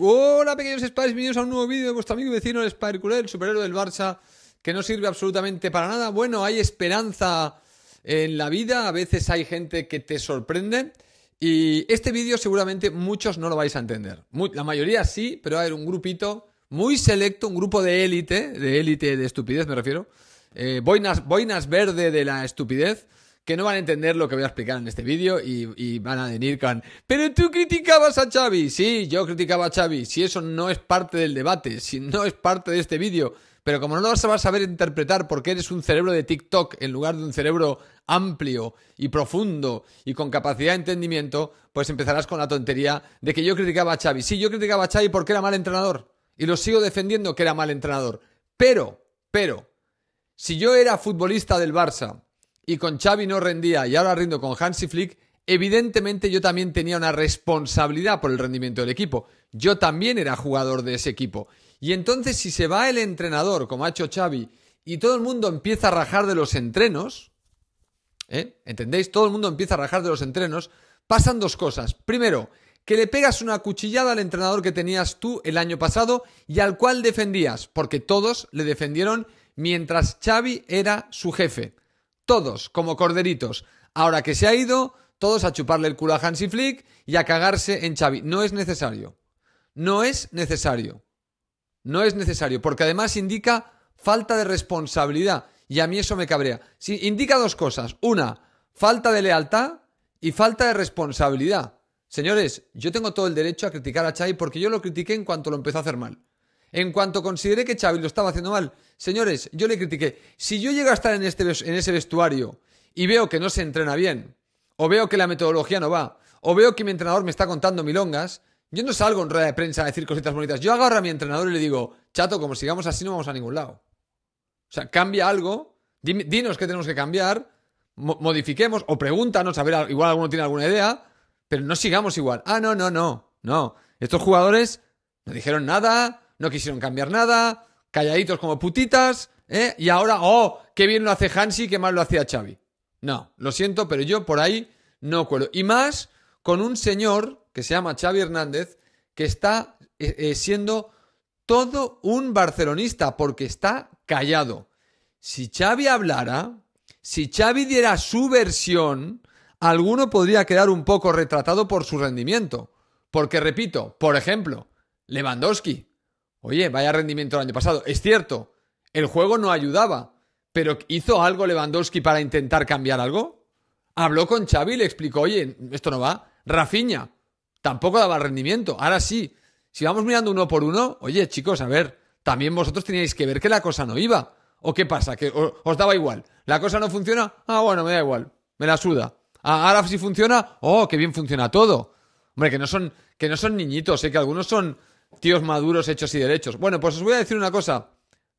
Hola pequeños Spiders! bienvenidos a un nuevo vídeo de vuestro amigo y vecino el Cooler, el superhéroe del Barça, que no sirve absolutamente para nada. Bueno, hay esperanza en la vida, a veces hay gente que te sorprende y este vídeo seguramente muchos no lo vais a entender. la mayoría sí, pero va a haber un grupito muy selecto, un grupo de élite, de élite de estupidez me refiero, eh, boinas, boinas verde de la estupidez, que no van a entender lo que voy a explicar en este vídeo y, van a venir con, pero tú criticabas a Xavi, sí, yo criticaba a Xavi, si eso no es parte del debate, si no es parte de este vídeo, pero como no lo vas a saber interpretar porque eres un cerebro de TikTok en lugar de un cerebro amplio y profundo y con capacidad de entendimiento, pues empezarás con la tontería de que yo criticaba a Xavi. Sí, yo criticaba a Xavi porque era mal entrenador y lo sigo defendiendo que era mal entrenador. Pero, pero, si yo era futbolista del Barça y con Xavi no rendía y ahora rindo con Hansi Flick, evidentemente yo también tenía una responsabilidad por el rendimiento del equipo. Yo también era jugador de ese equipo. Y entonces si se va el entrenador, como ha hecho Xavi, y todo el mundo empieza a rajar de los entrenos, ¿eh? ¿entendéis? Todo el mundo empieza a rajar de los entrenos, pasan dos cosas. Primero, que le pegas una cuchillada al entrenador que tenías tú el año pasado y al cual defendías, porque todos le defendieron mientras Xavi era su jefe todos, como corderitos. Ahora que se ha ido, todos a chuparle el culo a Hansi Flick y a cagarse en Xavi. No es necesario. No es necesario. No es necesario, porque además indica falta de responsabilidad. Y a mí eso me cabrea. Sí, indica dos cosas. Una, falta de lealtad y falta de responsabilidad. Señores, yo tengo todo el derecho a criticar a Xavi porque yo lo critiqué en cuanto lo empezó a hacer mal. En cuanto consideré que Chávez lo estaba haciendo mal, señores, yo le critiqué. Si yo llego a estar en, este, en ese vestuario y veo que no se entrena bien, o veo que la metodología no va, o veo que mi entrenador me está contando milongas, yo no salgo en rueda de prensa a decir cositas bonitas. Yo agarro a mi entrenador y le digo, chato, como sigamos así no vamos a ningún lado. O sea, cambia algo, dinos qué tenemos que cambiar, modifiquemos o pregúntanos, a ver, igual alguno tiene alguna idea, pero no sigamos igual. Ah, no, no, no, no. Estos jugadores no dijeron nada, no quisieron cambiar nada, calladitos como putitas, ¿eh? Y ahora, oh, qué bien lo hace Hansi, qué mal lo hacía Xavi. No, lo siento, pero yo por ahí no cuelo. Y más con un señor que se llama Xavi Hernández, que está eh, eh, siendo todo un barcelonista, porque está callado. Si Xavi hablara, si Xavi diera su versión, alguno podría quedar un poco retratado por su rendimiento. Porque, repito, por ejemplo, Lewandowski. Oye, vaya rendimiento el año pasado. Es cierto, el juego no ayudaba, pero ¿hizo algo Lewandowski para intentar cambiar algo? Habló con Xavi y le explicó, oye, esto no va. Rafiña, tampoco daba rendimiento. Ahora sí, si vamos mirando uno por uno, oye, chicos, a ver, también vosotros teníais que ver que la cosa no iba. ¿O qué pasa? ¿Que os daba igual? ¿La cosa no funciona? Ah, bueno, me da igual. Me la suda. Ah, ahora sí funciona. Oh, qué bien funciona todo. Hombre, que no son, que no son niñitos, sé ¿eh? que algunos son Tíos maduros hechos y derechos. Bueno, pues os voy a decir una cosa.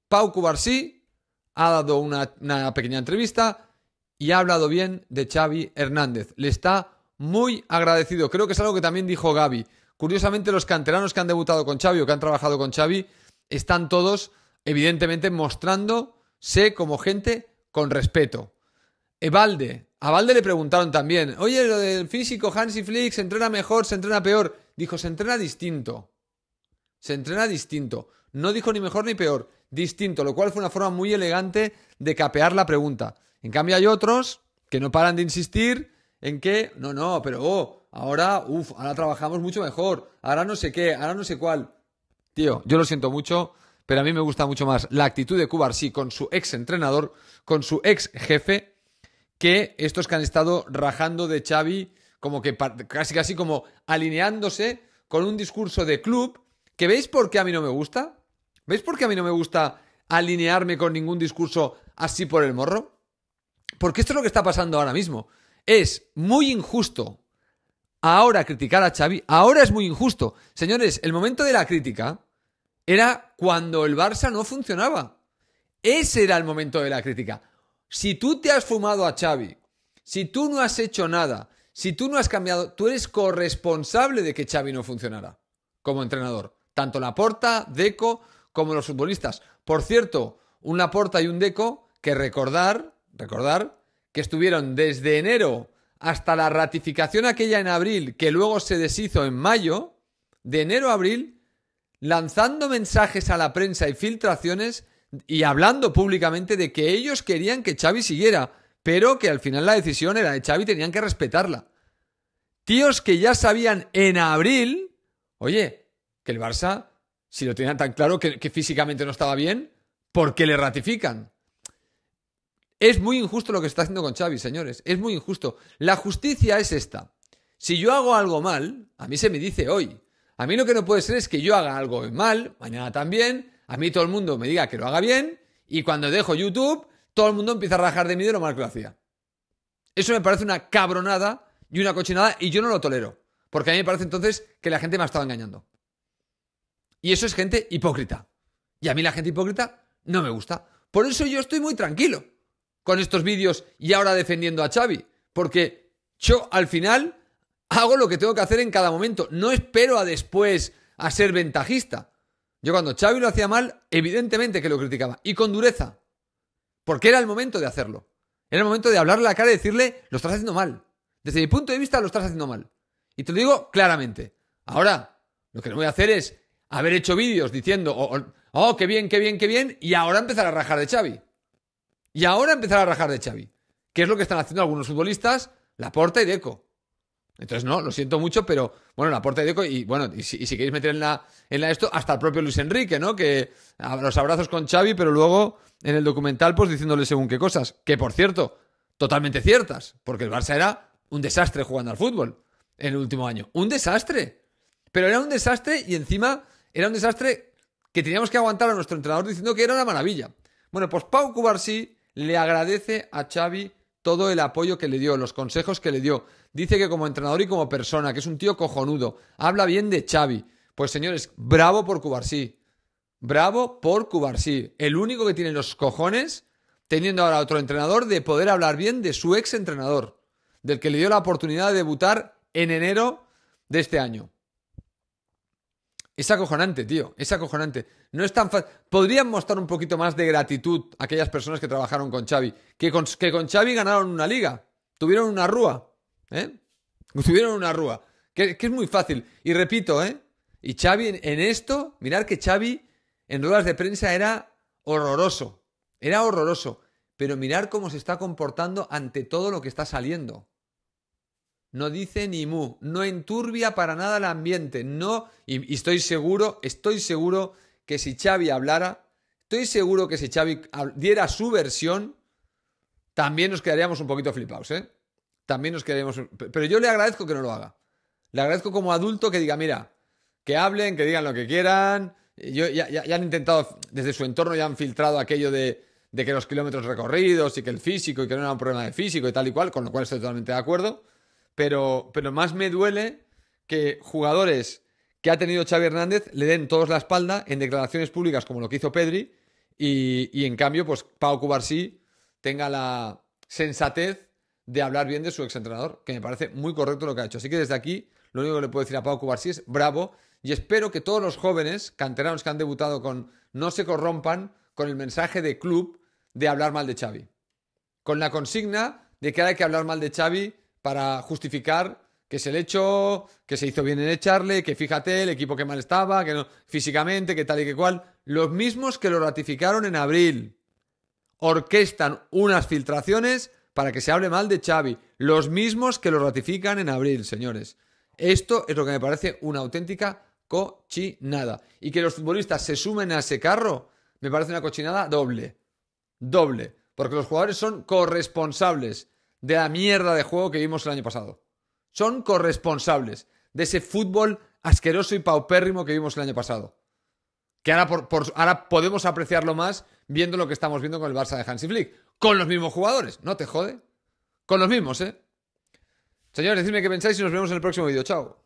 Pau Cubarsí ha dado una, pequeña entrevista y ha hablado bien de Xavi Hernández. Le está muy agradecido. Creo que es algo que también dijo Gaby. Curiosamente, los canteranos que han debutado con Xavi o que han trabajado con Xavi están todos, evidentemente, mostrándose como gente con respeto. Evalde. A Valde le preguntaron también, oye, lo del físico, Hansi Flick, ¿se entrena mejor, se entrena peor? Dijo, se entrena distinto. Se entrena distinto. No dijo ni mejor ni peor, distinto, lo cual fue una forma muy elegante de capear la pregunta. En cambio hay otros que no paran de insistir en que, no, no, pero oh, ahora, uff, ahora trabajamos mucho mejor, ahora no sé qué, ahora no sé cuál. Tío, yo lo siento mucho, pero a mí me gusta mucho más la actitud de sí, con su ex entrenador, con su ex jefe, que estos que han estado rajando de Xavi, como que casi casi como alineándose con un discurso de club ¿Que veis por qué a mí no me gusta? ¿Veis por qué a mí no me gusta alinearme con ningún discurso así por el morro? Porque esto es lo que está pasando ahora mismo. Es muy injusto ahora criticar a Xavi. Ahora es muy injusto. Señores, el momento de la crítica era cuando el Barça no funcionaba. Ese era el momento de la crítica. Si tú te has fumado a Xavi, si tú no has hecho nada, si tú no has cambiado, tú eres corresponsable de que Xavi no funcionara como entrenador. Tanto Laporta, Deco como los futbolistas. Por cierto, un Laporta y un Deco que recordar, recordar que estuvieron desde enero hasta la ratificación aquella en abril, que luego se deshizo en mayo, de enero a abril, lanzando mensajes a la prensa y filtraciones y hablando públicamente de que ellos querían que Xavi siguiera, pero que al final la decisión era de Xavi, tenían que respetarla. Tíos que ya sabían en abril, oye, que el Barça, si lo tenían tan claro que, físicamente no estaba bien, ¿por qué le ratifican? Es muy injusto lo que está haciendo con Xavi, señores. Es muy injusto. La justicia es esta. Si yo hago algo mal, a mí se me dice hoy. A mí lo que no puede ser es que yo haga algo mal, mañana también, a mí todo el mundo me diga que lo haga bien, y cuando dejo YouTube, todo el mundo empieza a rajar de mí de lo mal que lo hacía. Eso me parece una cabronada y una cochinada, y yo no lo tolero. Porque a mí me parece entonces que la gente me ha estado engañando. Y eso es gente hipócrita. Y a mí la gente hipócrita no me gusta. Por eso yo estoy muy tranquilo con estos vídeos y ahora defendiendo a Xavi. Porque yo al final hago lo que tengo que hacer en cada momento. No espero a después a ser ventajista. Yo cuando Xavi lo hacía mal, evidentemente que lo criticaba. Y con dureza. Porque era el momento de hacerlo. Era el momento de hablarle a la cara y decirle, lo estás haciendo mal. Desde mi punto de vista, lo estás haciendo mal. Y te lo digo claramente. Ahora, lo que no voy a hacer es haber hecho vídeos diciendo, oh, oh, oh, qué bien, qué bien, qué bien, y ahora empezar a rajar de Xavi. Y ahora empezar a rajar de Xavi, qué es lo que están haciendo algunos futbolistas, La porta y Deco. Entonces, no, lo siento mucho, pero bueno, la porta y Deco, y bueno, y si, queréis meter en la, en esto, hasta el propio Luis Enrique, ¿no? Que los abrazos con Xavi, pero luego en el documental, pues diciéndole según qué cosas, que por cierto, totalmente ciertas, porque el Barça era un desastre jugando al fútbol en el último año. Un desastre. Pero era un desastre y encima era un desastre que teníamos que aguantar a nuestro entrenador diciendo que era una maravilla. Bueno, pues Pau Cubarsí le agradece a Xavi todo el apoyo que le dio, los consejos que le dio. Dice que como entrenador y como persona, que es un tío cojonudo, habla bien de Xavi. Pues señores, bravo por Cubarsí. Bravo por Cubarsí. El único que tiene los cojones, teniendo ahora otro entrenador, de poder hablar bien de su ex entrenador, del que le dio la oportunidad de debutar en enero de este año. Es acojonante, tío, es acojonante. No es tan fácil. Podrían mostrar un poquito más de gratitud a aquellas personas que trabajaron con Xavi, que con, que Xavi ganaron una liga, tuvieron una rúa, ¿eh? Tuvieron una rúa, que, es muy fácil. Y repito, ¿eh? Y Xavi en, en esto, mirar que Xavi en ruedas de prensa era horroroso, era horroroso, pero mirar cómo se está comportando ante todo lo que está saliendo no dice ni mu, no enturbia para nada el ambiente, no, y, estoy seguro, estoy seguro que si Xavi hablara, estoy seguro que si Xavi diera su versión, también nos quedaríamos un poquito flipados, ¿eh? También nos quedaríamos, pero yo le agradezco que no lo haga. Le agradezco como adulto que diga, mira, que hablen, que digan lo que quieran. ya, han intentado, desde su entorno ya han filtrado aquello de, de que los kilómetros recorridos y que el físico y que no era un problema de físico y tal y cual, con lo cual estoy totalmente de acuerdo pero, pero más me duele que jugadores que ha tenido Xavi Hernández le den todos la espalda en declaraciones públicas como lo que hizo Pedri y, en cambio, pues Pau Cubarsí tenga la sensatez de hablar bien de su exentrenador, que me parece muy correcto lo que ha hecho. Así que desde aquí, lo único que le puedo decir a Pau Cubarsí es bravo y espero que todos los jóvenes canteranos que han debutado con no se corrompan con el mensaje de club de hablar mal de Xavi. Con la consigna de que ahora hay que hablar mal de Xavi para justificar que se le echó, que se hizo bien en echarle, que fíjate el equipo que mal estaba, que no, físicamente, que tal y que cual. Los mismos que lo ratificaron en abril orquestan unas filtraciones para que se hable mal de Xavi. Los mismos que lo ratifican en abril, señores. Esto es lo que me parece una auténtica cochinada. Y que los futbolistas se sumen a ese carro, me parece una cochinada doble. Doble. Porque los jugadores son corresponsables de la mierda de juego que vimos el año pasado. Son corresponsables de ese fútbol asqueroso y paupérrimo que vimos el año pasado. Que ahora, ahora podemos apreciarlo más viendo lo que estamos viendo con el Barça de Hansi Flick. Con los mismos jugadores, no te jode. Con los mismos, ¿eh? Señores, decidme qué pensáis y nos vemos en el próximo vídeo. Chao.